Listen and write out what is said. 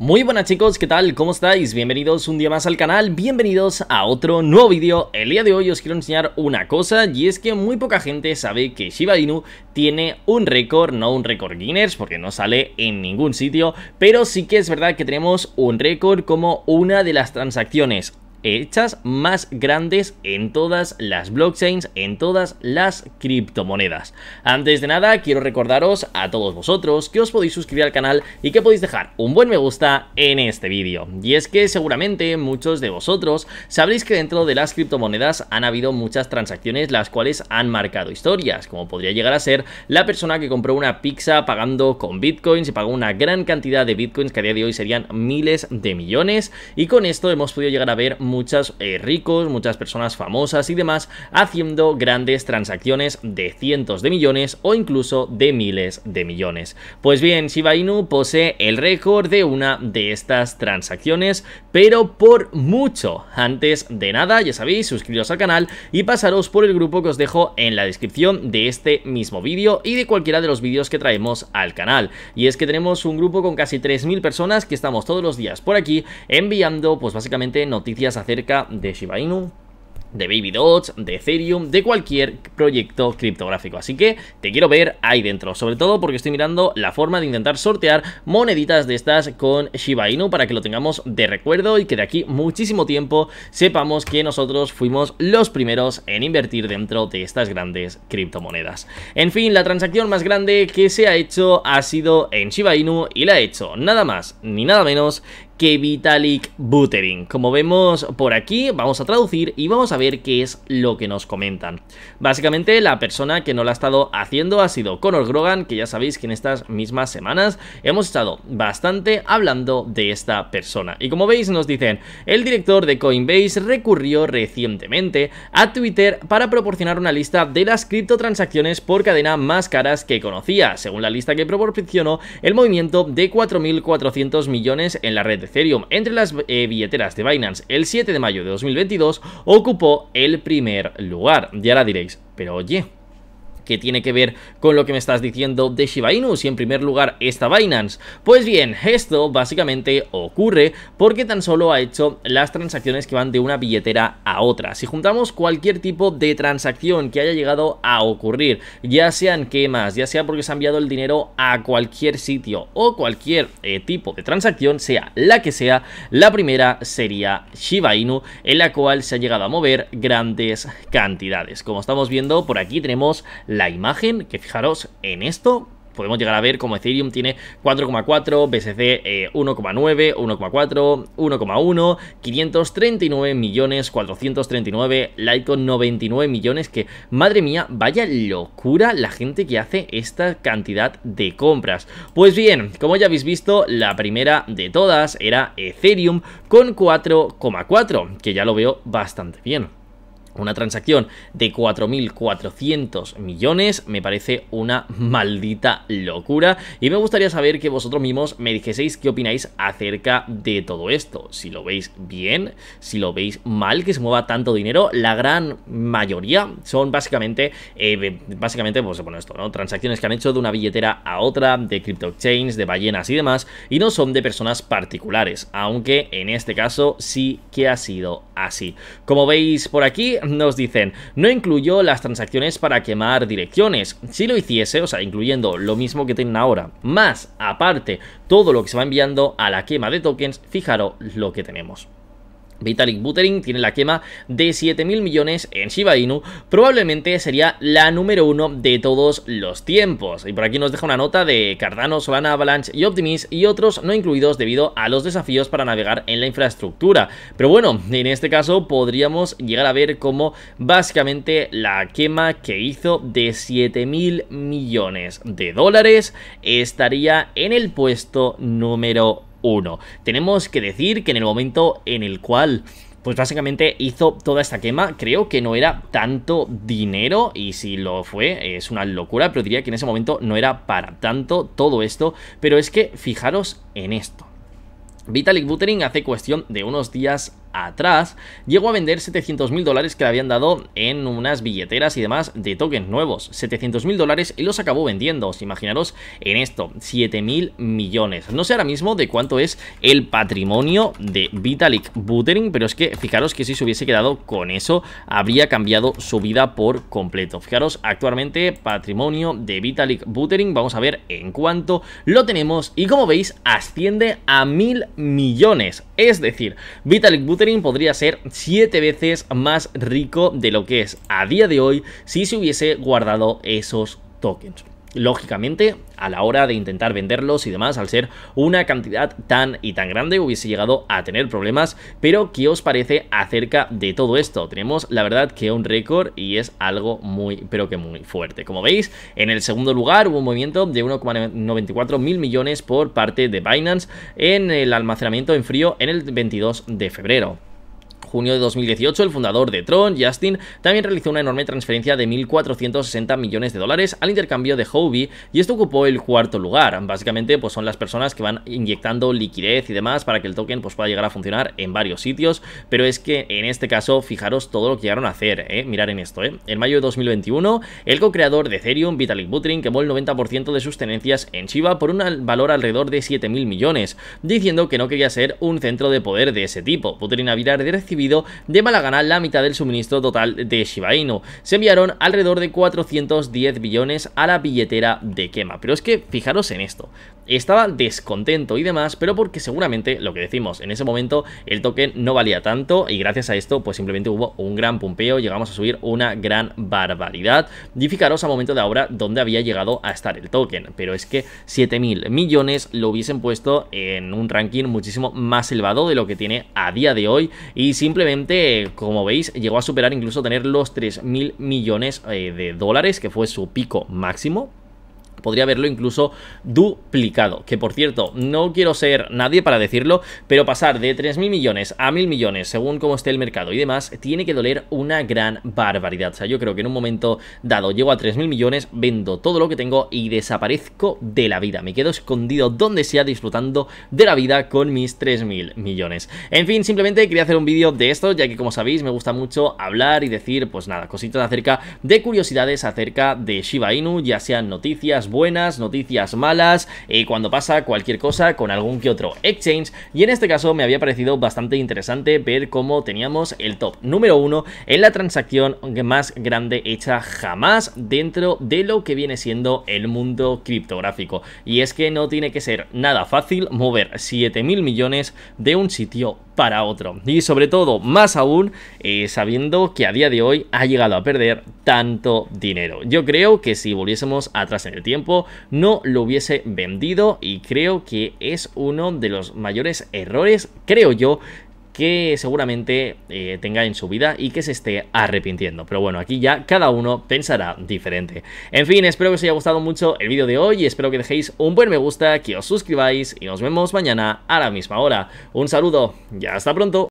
Muy buenas chicos, ¿qué tal? ¿Cómo estáis? Bienvenidos un día más al canal, bienvenidos a otro nuevo vídeo El día de hoy os quiero enseñar una cosa y es que muy poca gente sabe que Shiba Inu tiene un récord, no un récord Guinness porque no sale en ningún sitio Pero sí que es verdad que tenemos un récord como una de las transacciones hechas más grandes en todas las blockchains, en todas las criptomonedas. Antes de nada, quiero recordaros a todos vosotros que os podéis suscribir al canal y que podéis dejar un buen me gusta en este vídeo. Y es que seguramente muchos de vosotros sabréis que dentro de las criptomonedas han habido muchas transacciones las cuales han marcado historias, como podría llegar a ser la persona que compró una pizza pagando con bitcoins y pagó una gran cantidad de bitcoins que a día de hoy serían miles de millones y con esto hemos podido llegar a ver muchos eh, ricos, muchas personas famosas y demás haciendo grandes transacciones de cientos de millones o incluso de miles de millones. Pues bien, Shiba Inu posee el récord de una de estas transacciones, pero por mucho. Antes de nada, ya sabéis, suscribiros al canal y pasaros por el grupo que os dejo en la descripción de este mismo vídeo y de cualquiera de los vídeos que traemos al canal. Y es que tenemos un grupo con casi 3.000 personas que estamos todos los días por aquí enviando pues básicamente noticias acerca de Shiba Inu, de Baby Dodge, de Ethereum, de cualquier proyecto criptográfico. Así que te quiero ver ahí dentro, sobre todo porque estoy mirando la forma de intentar sortear moneditas de estas con Shiba Inu para que lo tengamos de recuerdo y que de aquí muchísimo tiempo sepamos que nosotros fuimos los primeros en invertir dentro de estas grandes criptomonedas. En fin, la transacción más grande que se ha hecho ha sido en Shiba Inu y la ha hecho nada más ni nada menos que Vitalik Buterin. Como vemos por aquí, vamos a traducir y vamos a ver qué es lo que nos comentan. Básicamente, la persona que no la ha estado haciendo ha sido Conor Grogan, que ya sabéis que en estas mismas semanas hemos estado bastante hablando de esta persona. Y como veis, nos dicen, el director de Coinbase recurrió recientemente a Twitter para proporcionar una lista de las criptotransacciones por cadena más caras que conocía, según la lista que proporcionó el movimiento de 4.400 millones en la red Ethereum entre las eh, billeteras de Binance el 7 de mayo de 2022 ocupó el primer lugar. Ya la diréis, pero oye, que tiene que ver con lo que me estás diciendo de Shiba Inu, si en primer lugar está Binance. Pues bien, esto básicamente ocurre porque tan solo ha hecho las transacciones que van de una billetera a otra. Si juntamos cualquier tipo de transacción que haya llegado a ocurrir, ya sean quemas, ya sea porque se ha enviado el dinero a cualquier sitio o cualquier eh, tipo de transacción, sea la que sea, la primera sería Shiba Inu, en la cual se ha llegado a mover grandes cantidades. Como estamos viendo, por aquí tenemos la imagen, que fijaros en esto, podemos llegar a ver como Ethereum tiene 4,4, BSC 1,9, 1,4, 1,1, 539 millones, 439, Litecoin 99 millones, que madre mía, vaya locura la gente que hace esta cantidad de compras. Pues bien, como ya habéis visto, la primera de todas era Ethereum con 4,4, que ya lo veo bastante bien una transacción de 4.400 millones me parece una maldita locura y me gustaría saber que vosotros mismos me dijeseis qué opináis acerca de todo esto, si lo veis bien, si lo veis mal que se mueva tanto dinero, la gran mayoría son básicamente, eh, básicamente pues bueno esto, ¿no? transacciones que han hecho de una billetera a otra, de crypto chains de ballenas y demás y no son de personas particulares, aunque en este caso sí que ha sido así. Como veis por aquí, nos dicen, no incluyó las transacciones para quemar direcciones. Si lo hiciese, o sea, incluyendo lo mismo que tienen ahora, más aparte todo lo que se va enviando a la quema de tokens, fijaros lo que tenemos. Vitalik Buterin tiene la quema de 7.000 millones en Shiba Inu, probablemente sería la número uno de todos los tiempos. Y por aquí nos deja una nota de Cardano, Solana, Avalanche y Optimist y otros no incluidos debido a los desafíos para navegar en la infraestructura. Pero bueno, en este caso podríamos llegar a ver cómo básicamente la quema que hizo de 7.000 millones de dólares estaría en el puesto número tenemos que decir que en el momento en el cual pues básicamente hizo toda esta quema. Creo que no era tanto dinero y si lo fue es una locura, pero diría que en ese momento no era para tanto todo esto. Pero es que fijaros en esto. Vitalik Buterin hace cuestión de unos días atrás, llegó a vender 700.000 dólares que le habían dado en unas billeteras y demás de tokens nuevos. 700.000 dólares y los acabó vendiendo, os imaginaros en esto, 7.000 millones. No sé ahora mismo de cuánto es el patrimonio de Vitalik Buterin, pero es que fijaros que si se hubiese quedado con eso, habría cambiado su vida por completo. Fijaros, actualmente patrimonio de Vitalik Buterin, vamos a ver en cuánto lo tenemos y como veis asciende a 1.000 millones. Es decir, Vitalik Buterin podría ser 7 veces más rico de lo que es a día de hoy si se hubiese guardado esos tokens. Lógicamente, a la hora de intentar venderlos y demás, al ser una cantidad tan y tan grande, hubiese llegado a tener problemas. Pero, ¿qué os parece acerca de todo esto? Tenemos, la verdad, que un récord y es algo muy, pero que muy fuerte. Como veis, en el segundo lugar hubo un movimiento de 1,94 mil millones por parte de Binance en el almacenamiento en frío en el 22 de febrero junio de 2018, el fundador de Tron, Justin, también realizó una enorme transferencia de 1.460 millones de dólares al intercambio de Hobby y esto ocupó el cuarto lugar. Básicamente, pues son las personas que van inyectando liquidez y demás para que el token pues, pueda llegar a funcionar en varios sitios, pero es que en este caso, fijaros todo lo que llegaron a hacer, ¿eh? mirar en esto. ¿eh? En mayo de 2021, el co-creador de Ethereum, Vitalik Buterin, quemó el 90% de sus tenencias en Shiba por un valor alrededor de 7.000 millones, diciendo que no quería ser un centro de poder de ese tipo. Buterin había recibido de mala gana la mitad del suministro total de Shiba Inu. Se enviaron alrededor de 410 billones a la billetera de quema, Pero es que fijaros en esto. Estaba descontento y demás, pero porque seguramente, lo que decimos, en ese momento el token no valía tanto y gracias a esto pues simplemente hubo un gran pumpeo, llegamos a subir una gran barbaridad. Y fijaros a momento de ahora dónde había llegado a estar el token, pero es que 7.000 millones lo hubiesen puesto en un ranking muchísimo más elevado de lo que tiene a día de hoy y si simplemente, como veis, llegó a superar incluso tener los 3.000 millones eh, de dólares, que fue su pico máximo podría haberlo incluso duplicado. Que por cierto, no quiero ser nadie para decirlo, pero pasar de 3.000 millones a 1.000 millones, según cómo esté el mercado y demás, tiene que doler una gran barbaridad. O sea, yo creo que en un momento dado llego a 3.000 millones, vendo todo lo que tengo y desaparezco de la vida. Me quedo escondido donde sea disfrutando de la vida con mis 3.000 millones. En fin, simplemente quería hacer un vídeo de esto, ya que como sabéis me gusta mucho hablar y decir, pues nada, cositas acerca de curiosidades acerca de Shiba Inu, ya sean noticias, buenas, noticias malas, y cuando pasa cualquier cosa con algún que otro exchange. Y en este caso me había parecido bastante interesante ver cómo teníamos el top número uno en la transacción más grande hecha jamás dentro de lo que viene siendo el mundo criptográfico. Y es que no tiene que ser nada fácil mover mil millones de un sitio para otro. Y sobre todo, más aún, eh, sabiendo que a día de hoy ha llegado a perder tanto dinero. Yo creo que si volviésemos atrás en el tiempo, no lo hubiese vendido y creo que es uno de los mayores errores, creo yo, que seguramente eh, tenga en su vida y que se esté arrepintiendo. Pero bueno, aquí ya cada uno pensará diferente. En fin, espero que os haya gustado mucho el vídeo de hoy y espero que dejéis un buen me gusta, que os suscribáis y nos vemos mañana a la misma hora. Un saludo y hasta pronto.